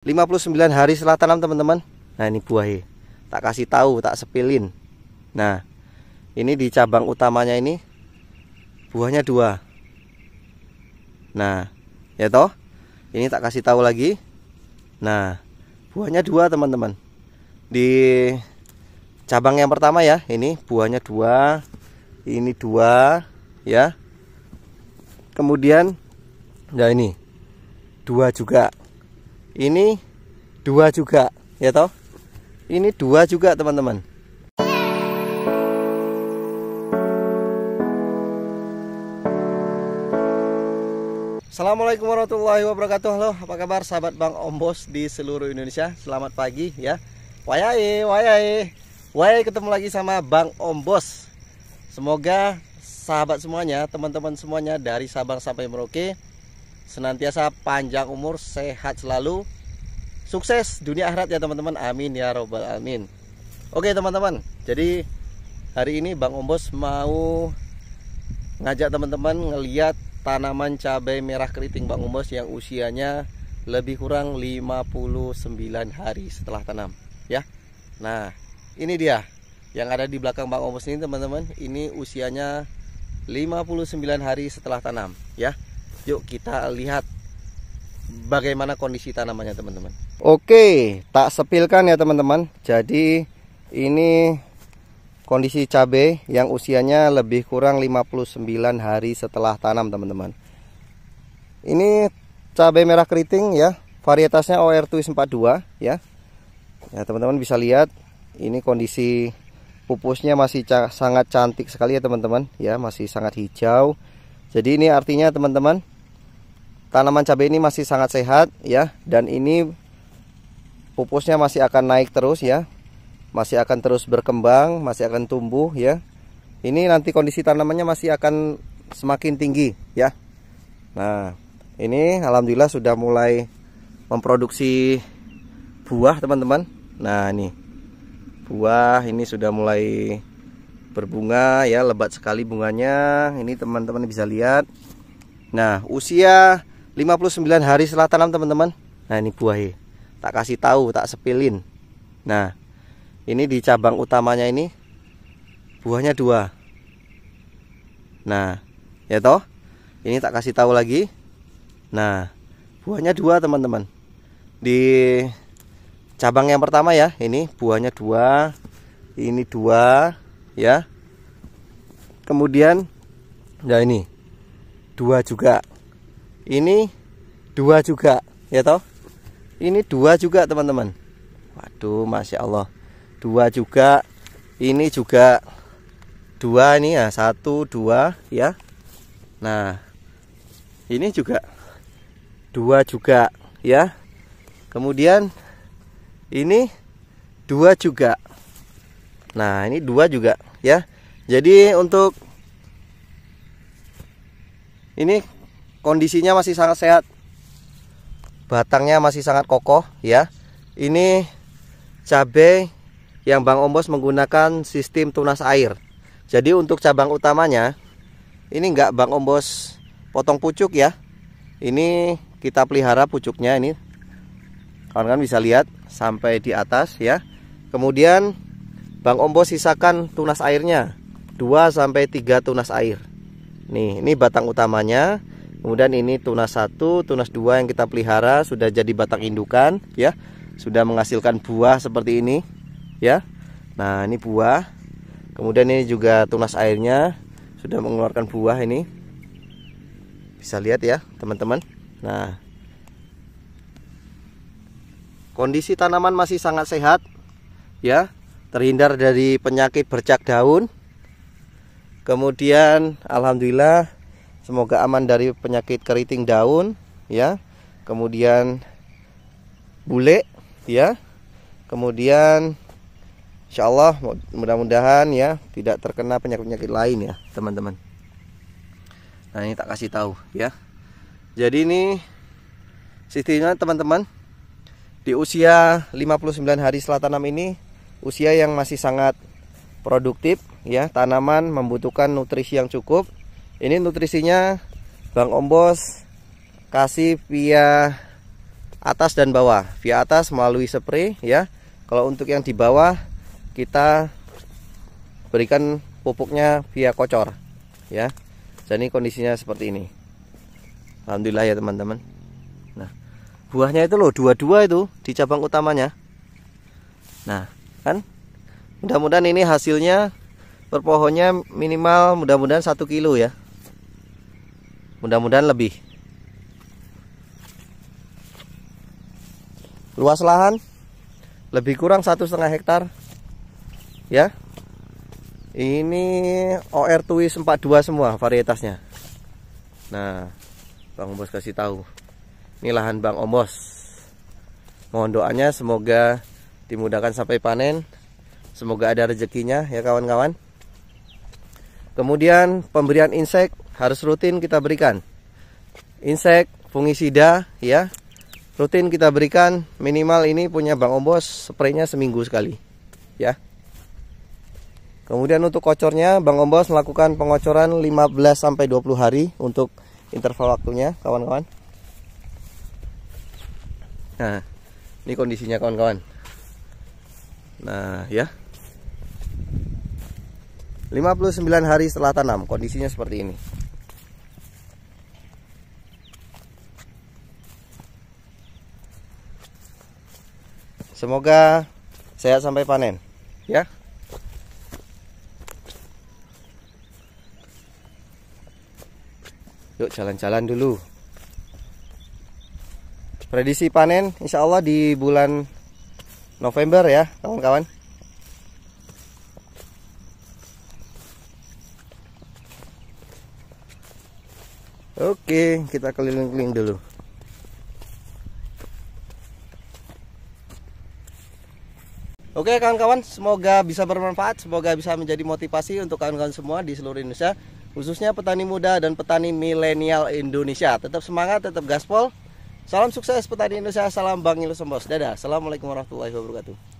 59 hari setelah tanam teman-teman Nah ini buahnya Tak kasih tahu, tak sepilin Nah ini di cabang utamanya ini Buahnya dua Nah ya toh Ini tak kasih tahu lagi Nah buahnya dua teman-teman Di cabang yang pertama ya Ini buahnya dua Ini dua ya Kemudian Ya ini Dua juga ini dua juga ya toh ini dua juga teman-teman Assalamualaikum warahmatullahi wabarakatuh Halo apa kabar sahabat Bang Ombos di seluruh Indonesia Selamat pagi ya Wayai wayai Wayai ketemu lagi sama Bang Ombos Semoga sahabat semuanya teman-teman semuanya dari Sabang sampai Merauke senantiasa panjang umur, sehat selalu, sukses dunia akhirat ya teman-teman. Amin ya robbal Amin. Oke teman-teman, jadi hari ini Bang Ombos mau ngajak teman-teman ngeliat tanaman cabai merah keriting Bang Ombos yang usianya lebih kurang 59 hari setelah tanam ya. Nah, ini dia yang ada di belakang Bang Ombos ini teman-teman, ini usianya 59 hari setelah tanam ya. Yuk kita lihat bagaimana kondisi tanamannya teman-teman. Oke, tak sepilkan ya teman-teman. Jadi ini kondisi cabai yang usianya lebih kurang 59 hari setelah tanam teman-teman. Ini cabai merah keriting ya, varietasnya OR242 ya. Ya teman-teman bisa lihat ini kondisi pupusnya masih ca sangat cantik sekali ya teman-teman ya masih sangat hijau jadi ini artinya teman-teman tanaman cabai ini masih sangat sehat ya dan ini pupusnya masih akan naik terus ya masih akan terus berkembang masih akan tumbuh ya ini nanti kondisi tanamannya masih akan semakin tinggi ya nah ini alhamdulillah sudah mulai memproduksi buah teman-teman nah ini buah ini sudah mulai berbunga ya lebat sekali bunganya ini teman-teman bisa lihat nah usia 59 hari setelah tanam teman-teman nah ini buahnya tak kasih tahu tak sepilin nah ini di cabang utamanya ini buahnya dua nah ya toh ini tak kasih tahu lagi nah buahnya dua teman-teman di cabang yang pertama ya ini buahnya dua ini dua ya kemudian Nah ini dua juga ini dua juga ya toh ini dua juga teman-teman waduh masya Allah dua juga ini juga dua ini ya satu dua ya nah ini juga dua juga ya kemudian ini dua juga nah ini dua juga ya jadi untuk ini kondisinya masih sangat sehat batangnya masih sangat kokoh ya ini cabai yang Bang Ombos menggunakan sistem tunas air jadi untuk cabang utamanya ini enggak Bang Ombos potong pucuk ya ini kita pelihara pucuknya ini kawan-kawan bisa lihat sampai di atas ya kemudian Bang Ombos sisakan tunas airnya 2 sampai 3 tunas air nih ini batang utamanya Kemudian ini tunas satu, tunas dua yang kita pelihara sudah jadi batang indukan ya. Sudah menghasilkan buah seperti ini ya. Nah, ini buah. Kemudian ini juga tunas airnya sudah mengeluarkan buah ini. Bisa lihat ya, teman-teman. Nah, kondisi tanaman masih sangat sehat ya. Terhindar dari penyakit bercak daun. Kemudian alhamdulillah Semoga aman dari penyakit keriting daun ya. Kemudian bule ya. Kemudian Insya Allah mudah-mudahan ya tidak terkena penyakit-penyakit lain ya teman-teman. Nah ini tak kasih tahu ya. Jadi ini sistemnya teman-teman di usia 59 hari setelah tanam ini usia yang masih sangat produktif ya tanaman membutuhkan nutrisi yang cukup ini nutrisinya Bang Ombos kasih via atas dan bawah. Via atas melalui spray ya. Kalau untuk yang di bawah kita berikan pupuknya via kocor ya. Jadi kondisinya seperti ini. Alhamdulillah ya teman-teman. Nah, buahnya itu loh dua-dua itu di cabang utamanya. Nah, kan mudah-mudahan ini hasilnya per minimal mudah-mudahan satu kilo ya mudah-mudahan lebih luas lahan lebih kurang satu setengah hektar ya ini OR Tuis 42 semua varietasnya nah Bang Bos kasih tahu ini lahan Bang Omos mohon doanya semoga dimudahkan sampai panen semoga ada rezekinya ya kawan-kawan kemudian pemberian insek harus rutin kita berikan. Insek, fungisida ya. Rutin kita berikan minimal ini punya Bang Ombos spraynya seminggu sekali. Ya. Kemudian untuk kocornya Bang Ombos melakukan pengocoran 15 sampai 20 hari untuk interval waktunya, kawan-kawan. Nah, ini kondisinya kawan-kawan. Nah, ya. 59 hari setelah tanam, kondisinya seperti ini. Semoga sehat sampai panen. Ya. Yuk jalan-jalan dulu. Predisi panen insya Allah di bulan November ya kawan-kawan. Oke, kita keliling-keliling dulu. Oke kawan-kawan, semoga bisa bermanfaat, semoga bisa menjadi motivasi untuk kawan-kawan semua di seluruh Indonesia, khususnya petani muda dan petani milenial Indonesia. Tetap semangat, tetap gaspol. Salam sukses petani Indonesia, salam Bang Ilus Dadah, Assalamualaikum warahmatullahi wabarakatuh.